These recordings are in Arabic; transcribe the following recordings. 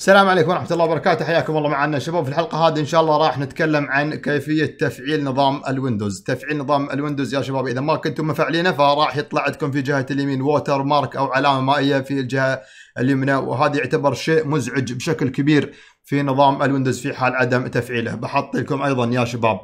السلام عليكم ورحمة الله وبركاته حياكم الله معنا شباب في الحلقة هذه إن شاء الله راح نتكلم عن كيفية تفعيل نظام الويندوز تفعيل نظام الويندوز يا شباب إذا ما كنتم مفعلينه فراح يطلع عندكم في جهة اليمين ووتر مارك أو علامة مائية في الجهة اليمنى وهذا يعتبر شيء مزعج بشكل كبير في نظام الويندوز في حال عدم تفعيله بحط لكم ايضا يا شباب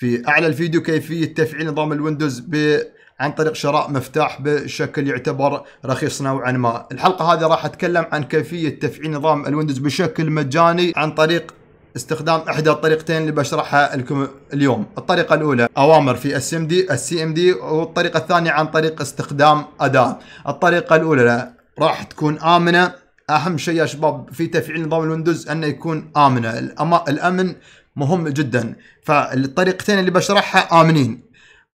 في اعلى الفيديو كيفيه تفعيل نظام الويندوز ب عن طريق شراء مفتاح بشكل يعتبر رخيص نوعا ما الحلقه هذه راح اتكلم عن كيفيه تفعيل نظام الويندوز بشكل مجاني عن طريق استخدام احدى الطريقتين اللي بشرحها لكم اليوم الطريقه الاولى اوامر في اس ام دي السي ام دي والطريقه الثانيه عن طريق استخدام اداه الطريقه الاولى راح تكون امنه اهم شيء يا شباب في تفعيل نظام الويندوز انه يكون امنه الامن مهم جدا فالطريقتين اللي بشرحها امنين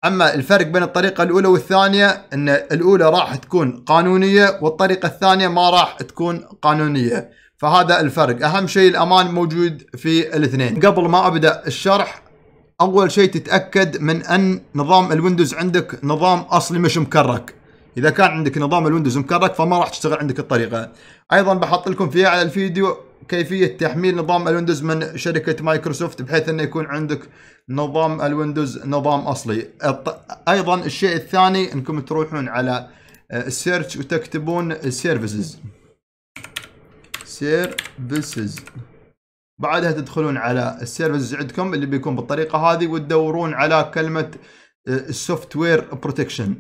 اما الفرق بين الطريقه الاولى والثانيه ان الاولى راح تكون قانونيه والطريقه الثانيه ما راح تكون قانونيه فهذا الفرق اهم شيء الامان موجود في الاثنين قبل ما ابدا الشرح اول شيء تتاكد من ان نظام الويندوز عندك نظام اصلي مش مكرك اذا كان عندك نظام الويندوز مكرك فما راح تشتغل عندك الطريقه ايضا بحط لكم في اعلى الفيديو كيفيه تحميل نظام الويندوز من شركه مايكروسوفت بحيث انه يكون عندك نظام الويندوز نظام اصلي ايضا الشيء الثاني انكم تروحون على السيرش آه، وتكتبون سيرفيسز سيرفيسز بعدها تدخلون على السيرفيسز عندكم اللي بيكون بالطريقه هذه وتدورون على كلمه السوفت وير بروتكشن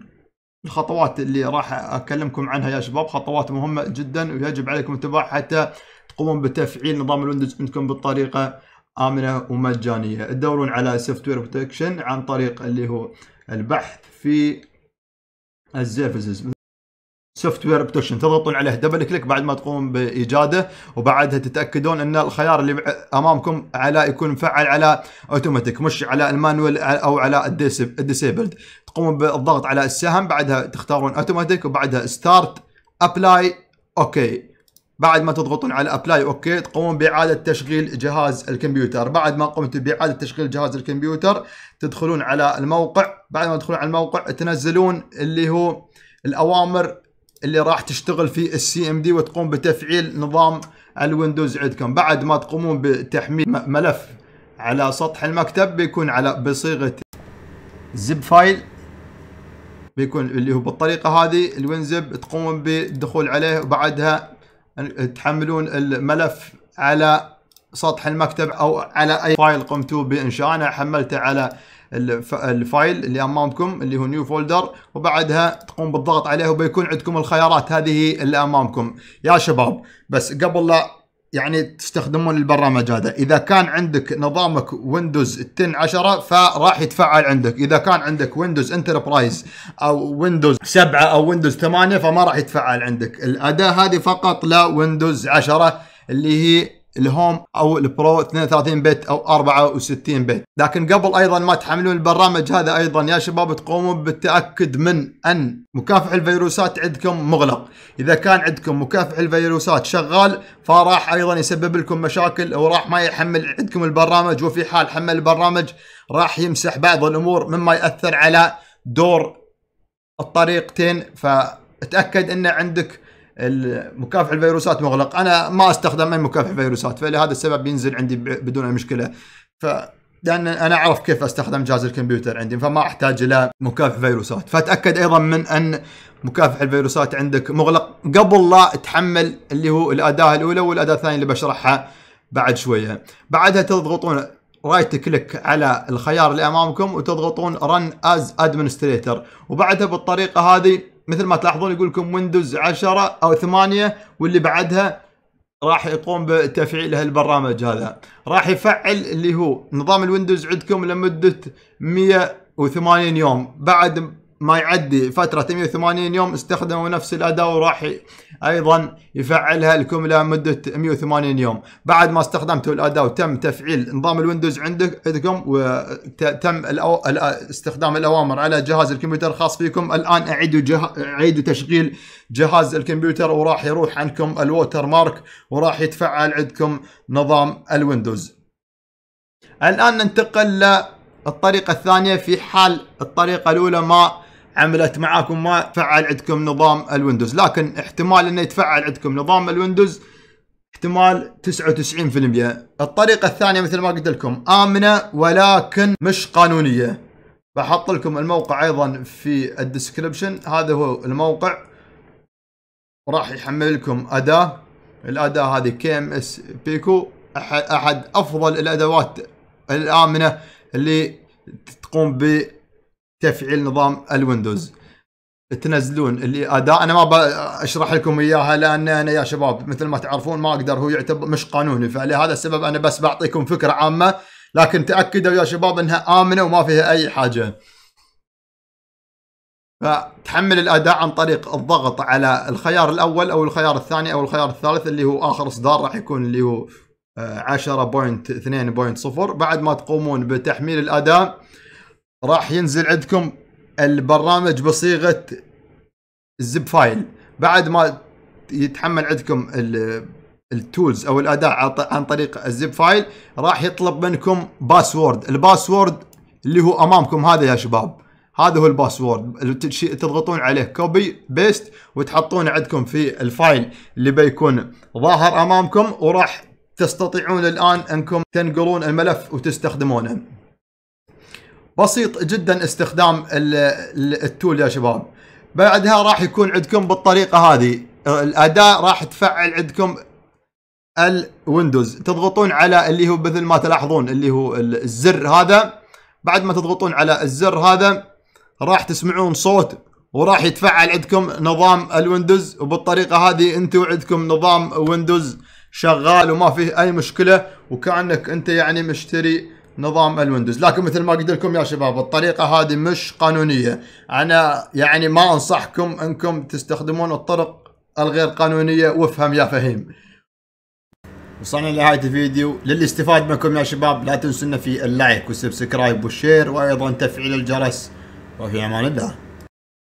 الخطوات اللي راح اكلمكم عنها يا شباب خطوات مهمه جدا ويجب عليكم اتباعها حتى تقومون بتفعيل نظام الويندوز عندكم بالطريقه امنه ومجانيه تدورون على سوفت وير بروتكشن عن طريق اللي هو البحث في السيرفيسز سوفت وير بتوشن تضغطون عليه دبل كليك بعد ما تقومون بايجاده وبعدها تتاكدون ان الخيار اللي امامكم على يكون مفعل على اوتوماتيك مش على المانوال او على الديسيبلد تقومون بالضغط على السهم بعدها تختارون اوتوماتيك وبعدها ستارت ابلاي اوكي بعد ما تضغطون على ابلاي اوكي تقومون باعاده تشغيل جهاز الكمبيوتر بعد ما قمت باعاده تشغيل جهاز الكمبيوتر تدخلون على الموقع بعد ما تدخلون على الموقع تنزلون اللي هو الاوامر اللي راح تشتغل فيه السي ام دي وتقوم بتفعيل نظام الويندوز عندكم بعد ما تقومون بتحميل ملف على سطح المكتب بيكون على بصيغه زب فايل بيكون اللي هو بالطريقه هذه الوينزب تقومون بالدخول عليه وبعدها تحملون الملف على سطح المكتب او على اي فايل قمتوا بانشاء انا حملته على الفايل اللي امامكم اللي هو نيو فولدر وبعدها تقوم بالضغط عليه وبيكون عندكم الخيارات هذه اللي امامكم يا شباب بس قبل لا يعني تستخدمون البرنامج هذا اذا كان عندك نظامك ويندوز 10 10 فراح يتفعل عندك اذا كان عندك ويندوز انتربرايز او ويندوز 7 او ويندوز 8 فما راح يتفعل عندك الاداه هذه فقط لويندوز 10 اللي هي الهوم او البرو 32 بت او 64 بت لكن قبل ايضا ما تحملون البرنامج هذا ايضا يا شباب تقومون بالتاكد من ان مكافح الفيروسات عندكم مغلق اذا كان عندكم مكافح الفيروسات شغال فراح ايضا يسبب لكم مشاكل وراح ما يحمل عندكم البرنامج وفي حال حمل البرنامج راح يمسح بعض الامور مما ياثر على دور الطريقتين فتاكد ان عندك مكافح الفيروسات مغلق انا ما استخدم اي مكافح الفيروسات فلهذا السبب ينزل عندي بدون اي مشكله ف لان انا اعرف كيف استخدم جهاز الكمبيوتر عندي فما احتاج الى مكافح فيروسات فتاكد ايضا من ان مكافح الفيروسات عندك مغلق قبل لا تحمل اللي هو الاداه الاولى والاداه الثانيه اللي بشرحها بعد شويه بعدها تضغطون رايت كليك على الخيار اللي امامكم وتضغطون رن از ادمنستريتور وبعدها بالطريقه هذه مثل ما تلاحظون يقول لكم ويندوز 10 او 8 واللي بعدها راح يقوم بتفعيل هالبرنامج هذا راح يفعل اللي هو نظام الويندوز عندكم لمده 180 يوم بعد ما يعدي فترة 180 يوم استخدموا نفس الأداة وراح أيضا يفعلها لكم لمدة 180 يوم بعد ما استخدمتوا الأداة وتم تفعيل نظام الويندوز عندك عندكم وتم استخدام الأوامر على جهاز الكمبيوتر الخاص فيكم الآن أعيدوا, جه... أعيدوا تشغيل جهاز الكمبيوتر وراح يروح عنكم الووتر مارك وراح يتفعل عندكم نظام الويندوز الآن ننتقل للطريقة الثانية في حال الطريقة الأولى ما عملت معاكم ما فعل عندكم نظام الويندوز لكن احتمال انه يتفعل عندكم نظام الويندوز احتمال 99% الطريقة الثانية مثل ما قلت لكم آمنة ولكن مش قانونية بحط لكم الموقع أيضا في الديسكربشن هذا هو الموقع راح يحمل لكم أداة الأداة هذه كي ام اس بيكو أحد أفضل الأدوات الآمنة اللي تقوم ب تفعيل نظام الويندوز تنزلون اللي اداء انا ما اشرح لكم اياها لان انا يا شباب مثل ما تعرفون ما اقدر هو يعتبر مش قانوني فلهذا السبب انا بس بعطيكم فكره عامه لكن تاكدوا يا شباب انها امنه وما فيها اي حاجه. فتحمل الاداء عن طريق الضغط على الخيار الاول او الخيار الثاني او الخيار الثالث اللي هو اخر اصدار راح يكون اللي هو 10.2.0 آه، بعد ما تقومون بتحميل الاداء راح ينزل عندكم البرنامج بصيغه الزب فايل بعد ما يتحمل عندكم التولز او الاداء عن طريق الزب فايل راح يطلب منكم باسورد الباسورد اللي هو امامكم هذا يا شباب هذا هو الباسورد تضغطون عليه كوبي بيست وتحطونه عندكم في الفايل اللي بيكون ظاهر امامكم وراح تستطيعون الان انكم تنقلون الملف وتستخدمونه بسيط جدا استخدام التول يا شباب بعدها راح يكون عندكم بالطريقه هذه الاداه راح تفعل عندكم الويندوز تضغطون على اللي هو مثل ما تلاحظون اللي هو الزر هذا بعد ما تضغطون على الزر هذا راح تسمعون صوت وراح يتفعل عندكم نظام الويندوز وبالطريقه هذه انتم عندكم نظام ويندوز شغال وما فيه اي مشكله وكانك انت يعني مشتري نظام الويندوز لكن مثل ما قلت لكم يا شباب الطريقه هذه مش قانونيه انا يعني ما انصحكم انكم تستخدمون الطرق الغير قانونيه وافهم يا فهيم وصلنا لنهايه الفيديو استفاد منكم يا شباب لا تنسونا في اللايك والسبسكرايب والشير وايضا تفعيل الجرس وفي امان الله